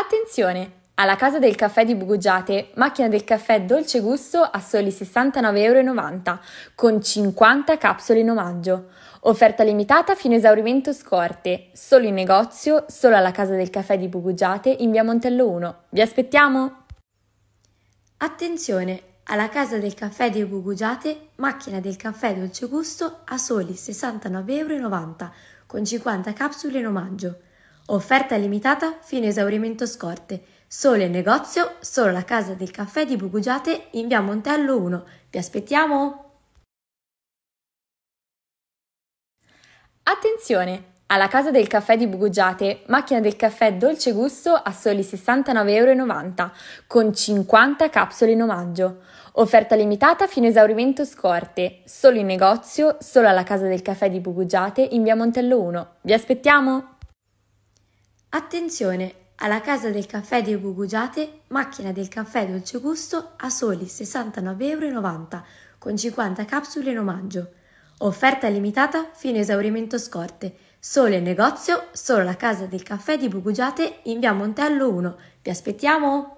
Attenzione! Alla casa del caffè di Bugugiate, macchina del caffè dolce gusto a soli 69,90 euro con 50 capsule in omaggio. Offerta limitata fino a esaurimento scorte, solo in negozio, solo alla casa del caffè di Bugugiate in via Montello 1. Vi aspettiamo! Attenzione! Alla casa del caffè di Bugugiate, macchina del caffè dolce gusto a soli 69,90 euro con 50 capsule in omaggio Offerta limitata fino a esaurimento scorte. Solo in negozio, solo la Casa del Caffè di Bugugiate in via Montello 1. Vi aspettiamo! Attenzione! Alla Casa del Caffè di Bugugiate, macchina del caffè dolce gusto a soli 69,90 euro con 50 capsule in omaggio. Offerta limitata fino a esaurimento scorte, solo in negozio, solo alla Casa del Caffè di Bugugiate in via Montello 1. Vi aspettiamo! Attenzione! Alla Casa del Caffè di Bugugiate, macchina del caffè dolce gusto a soli 69,90 euro con 50 capsule in omaggio. Offerta limitata fino esaurimento scorte. Solo in negozio, solo la Casa del Caffè di Bugugiate in via Montello 1. Vi aspettiamo!